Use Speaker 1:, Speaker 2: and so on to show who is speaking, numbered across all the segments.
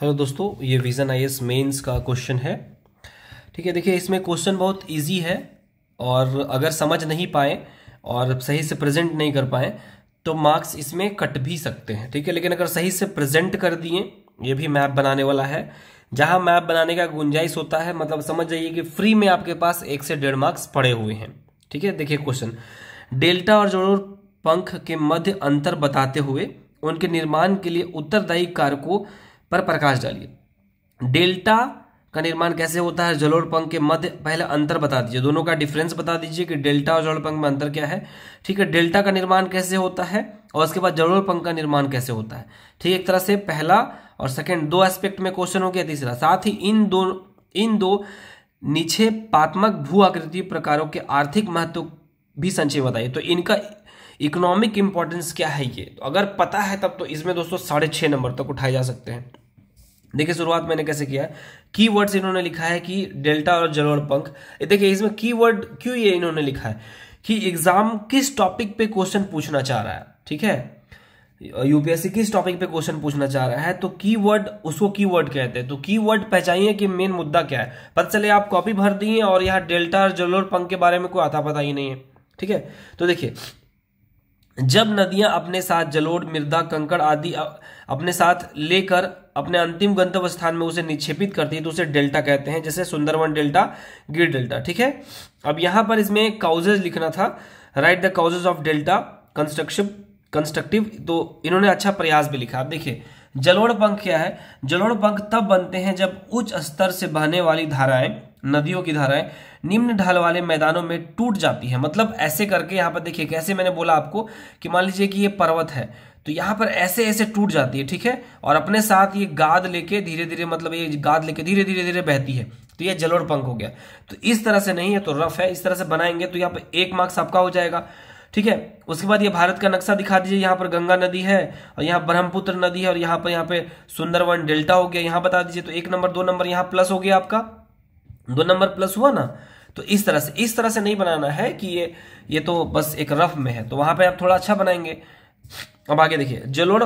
Speaker 1: hello दोस्तों ये vision I S mains का क्वेश्चन है ठीक है देखिए इसमें क्वेश्चन बहुत इजी है और अगर समझ नहीं पाए और सही से प्रेजेंट नहीं कर पाए तो मार्क्स इसमें कट भी सकते हैं ठीक है लेकिन अगर सही से प्रेजेंट कर दिए ये भी मैप बनाने वाला है जहां मैप बनाने का गुंजाइश होता है मतलब समझ जाइए कि फ्री में आपके पास एक से डेढ़ मार्क्स पड़े हुए हैं ठीक है देखिए क्वेश्चन डेल्टा और जोड़ों पंख के मध्य अंतर बताते हुए उनके निर्माण के लिए उत्तरदायी कारकों पर प्रकाश डालिए डेल्टा का निर्माण कैसे होता है जलोर पंख के मध्य पहले अंतर बता दीजिए दोनों का डिफरेंस बता दीजिए कि डेल्टा और जलोर पंख में अंतर क्या है ठीक है डेल्टा का निर्माण कैसे होता है और उसके बाद जलोर पंख का निर्माण कैसे होता है ठीक एक तरह से पहला और सेकंड दो एस्पेक्ट में क्वेश्चन हो गया तीसरा साथ ही इन दो इन दो पात्मक भू आकृति प्रकारों के आर्थिक महत्व भी संचय बताइए तो इनका इकोनॉमिक इंपॉर्टेंस क्या है ये तो अगर पता है तब तो इसमें दोस्तों साढ़े छह नंबर तक उठाए जा सकते हैं देखिए शुरुआत मैंने कैसे किया की वर्ड इन्होंने लिखा है कि डेल्टा और जलोड़ पंख देखिए इसमें की वर्ड क्यों ये इन्होंने लिखा है कि एग्जाम किस टॉपिक पे क्वेश्चन पूछना चाह रहा है ठीक है यूपीएससी किस टॉपिक पे क्वेश्चन पूछना चाह रहा है तो कीवर्ड उसको कीवर्ड कहते हैं तो कीवर्ड पहचानिए कि मेन मुद्दा क्या है पता चले आप कॉपी भर दिए और यहाँ डेल्टा और जलोर पंख के बारे में कोई आता पता ही नहीं है ठीक है तो देखिए जब नदियां अपने साथ जलोढ़ मृदा कंकड़ आदि अपने साथ लेकर अपने अंतिम गंतव्य स्थान में उसे निक्षेपित करती है तो उसे डेल्टा कहते हैं जैसे सुंदरवन डेल्टा गिर डेल्टा ठीक है अब यहां पर इसमें काउजेज लिखना था write the causes of delta construction constructive तो इन्होंने अच्छा प्रयास भी लिखा आप देखिये जलोड़ पंख क्या है जलोड़ पंख तब बनते हैं जब उच्च स्तर से बहने वाली धाराएं नदियों की धाराएं निम्न ढाल वाले मैदानों में टूट जाती है मतलब ऐसे करके यहाँ पर देखिए कैसे मैंने बोला आपको कि मान लीजिए कि ये पर्वत है तो यहाँ पर ऐसे ऐसे टूट जाती है ठीक है और अपने साथ ये गाद लेके धीरे धीरे मतलब ये गाद लेके धीरे धीरे धीरे बहती है तो ये जलोड़ पंख हो गया तो इस तरह से नहीं है तो रफ है इस तरह से बनाएंगे तो यहाँ पर एक मार्क्स आपका हो जाएगा ठीक है उसके बाद ये भारत का नक्शा दिखा दीजिए यहाँ पर गंगा नदी है और यहाँ ब्रह्मपुत्र नदी है और यहाँ पर यहाँ पे सुंदरवन डेल्टा हो गया यहाँ बता दीजिए तो एक नंबर दो नंबर यहाँ प्लस हो गया आपका दो नंबर प्लस हुआ ना तो इस तरह से इस तरह से नहीं बनाना है कि ये ये तो बस एक रफ में है तो वहां पर आप थोड़ा अच्छा बनाएंगे अब आगे देखिए जलोड़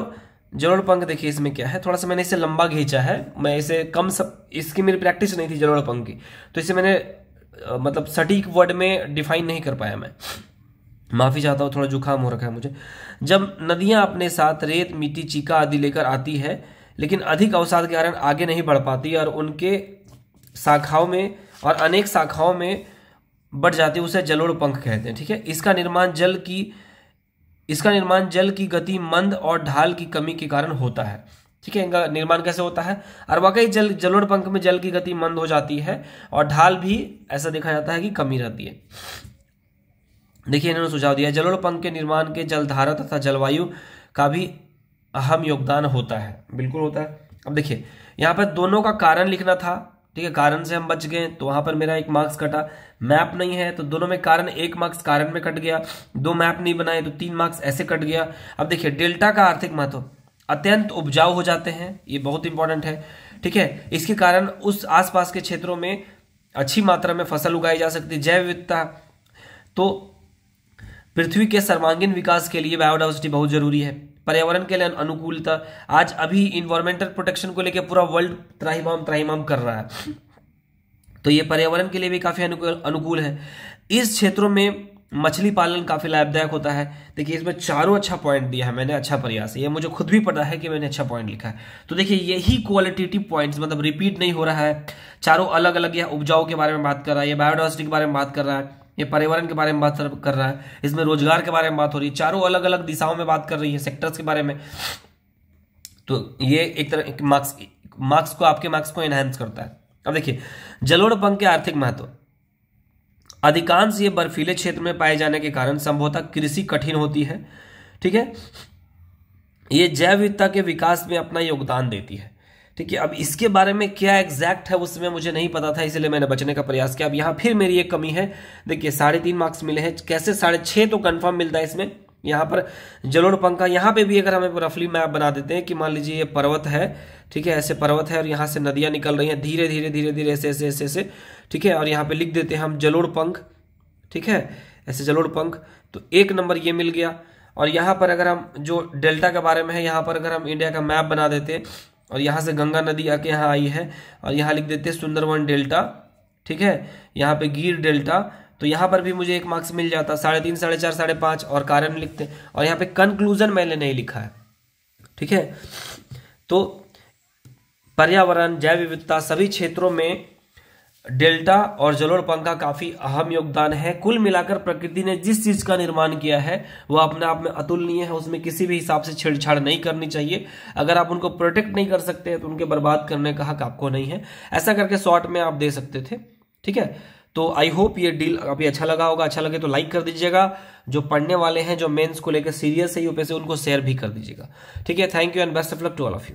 Speaker 1: जलोड़ पंख देखिए इसमें क्या है थोड़ा सा मैंने इसे लंबा खींचा है मैं इसे कम सब इसकी मेरी प्रैक्टिस नहीं थी जलोड़ पंख की तो इसे मैंने मतलब सटीक वर्ड में डिफाइन नहीं कर पाया मैं माफ़ी चाहता हूँ थोड़ा जुकाम हो रखा है मुझे जब नदियां अपने साथ रेत मिट्टी चीका आदि लेकर आती है लेकिन अधिक अवसाद के कारण आगे नहीं बढ़ पाती और उनके शाखाओं में और अनेक शाखाओं में बढ़ जाती है उसे जलोड़ पंख कहते हैं ठीक है इसका निर्माण जल की इसका निर्माण जल की गति मंद और ढाल की कमी के कारण होता है ठीक है इनका निर्माण कैसे होता है और वाकई जल जलोड़ पंख में जल की गति मंद हो जाती है और ढाल भी ऐसा देखा जाता है कि कमी रहती है देखिए इन्होंने सुझाव दिया जलोड़ पंख के निर्माण के जलधारा तथा जलवायु का भी अहम योगदान होता है बिल्कुल होता है अब देखिए यहाँ पर दोनों का कारण लिखना था ठीक है कारण से हम बच गए तो वहाँ पर मेरा एक मार्क्स कटा मैप नहीं है तो दोनों में कारण एक मार्क्स कारण में कट गया दो मैप नहीं बनाए तो तीन मार्क्स ऐसे कट गया अब देखिए डेल्टा का आर्थिक महत्व अत्यंत उपजाऊ हो जाते हैं ये बहुत इंपॉर्टेंट है ठीक है इसके कारण उस आसपास के क्षेत्रों में अच्छी मात्रा में फसल उगाई जा सकती है जैव विविधता तो पृथ्वी के सर्वांगीण विकास के लिए बायोडाइवर्सिटी बहुत जरूरी है पर्यावरण के लिए अनुकूलता आज अभी इन्वायरमेंटल प्रोटेक्शन को लेकर पूरा वर्ल्ड त्राहीमाम त्राहीमाम कर रहा है तो ये पर्यावरण के लिए भी काफ़ी अनुकूल है इस क्षेत्रों में मछली पालन काफ़ी लाभदायक होता है देखिए इसमें चारों अच्छा पॉइंट दिया है मैंने अच्छा प्रयास ये मुझे खुद भी पता है कि मैंने अच्छा पॉइंट लिखा है तो देखिए यही क्वालिटेटिव पॉइंट्स मतलब रिपीट नहीं हो रहा है चारों अलग अलग यह उपजाऊ के बारे में बात कर रहा है बायोडाइवर्सिटी के बारे में बात कर रहा है ये पर्यावरण के बारे में बात कर रहा है इसमें रोजगार के बारे में बात हो रही है चारों अलग अलग दिशाओं में बात कर रही है सेक्टर्स के बारे में तो ये एक तरह मार्क्स मार्क्स को आपके मार्क्स को एनहेंस करता है अब देखिए जलोड़पंख के आर्थिक महत्व अधिकांश ये बर्फीले क्षेत्र में पाए जाने के कारण संभवतः कृषि कठिन होती है ठीक है ये जैव विविधता के विकास में अपना योगदान देती है ठीक है अब इसके बारे में क्या एग्जैक्ट है उसमें मुझे नहीं पता था इसलिए मैंने बचने का प्रयास किया अब यहाँ फिर मेरी एक कमी है देखिए साढ़े तीन मार्क्स मिले हैं कैसे साढ़े छः तो कन्फर्म मिलता है इसमें यहाँ पर जलोड़ पंखा यहाँ पे भी अगर हमें रफली मैप बना देते हैं कि मान लीजिए ये पर्वत है ठीक है ऐसे पर्वत है और यहाँ से नदियाँ निकल रही हैं धीरे धीरे धीरे धीरे ऐसे ऐसे ऐसे ऐसे ठीक है और यहाँ पर लिख देते हैं हम जलोड़ पंख ठीक है ऐसे जलोड़ पंख तो एक नंबर ये मिल गया और यहाँ पर अगर हम जो डेल्टा के बारे में है यहाँ पर अगर हम इंडिया का मैप बना देते और यहाँ से गंगा नदी आके यहाँ आई है और यहाँ लिख देते हैं सुंदरवन डेल्टा ठीक है यहाँ पे गिर डेल्टा तो यहाँ पर भी मुझे एक मार्क्स मिल जाता साढ़े तीन साढ़े चार साढ़े पाँच और कारण लिखते और यहाँ पे कंक्लूजन मैंने नहीं लिखा है ठीक है तो पर्यावरण जैव विविधता सभी क्षेत्रों में डेल्टा और जलोढ़ का काफी अहम योगदान है कुल मिलाकर प्रकृति ने जिस चीज का निर्माण किया है वह अपने आप में अतुलनीय है उसमें किसी भी हिसाब से छेड़छाड़ नहीं करनी चाहिए अगर आप उनको प्रोटेक्ट नहीं कर सकते तो उनके बर्बाद करने का हक आपको नहीं है ऐसा करके शॉर्ट में आप दे सकते थे ठीक है तो आई होप ये डील अभी अच्छा लगा होगा अच्छा लगे तो लाइक कर दीजिएगा जो पढ़ने वाले हैं जो मेन्स को लेकर सीरियस है यूपीएससी उनको शेयर भी कर दीजिएगा ठीक है thank you and best of luck to all of you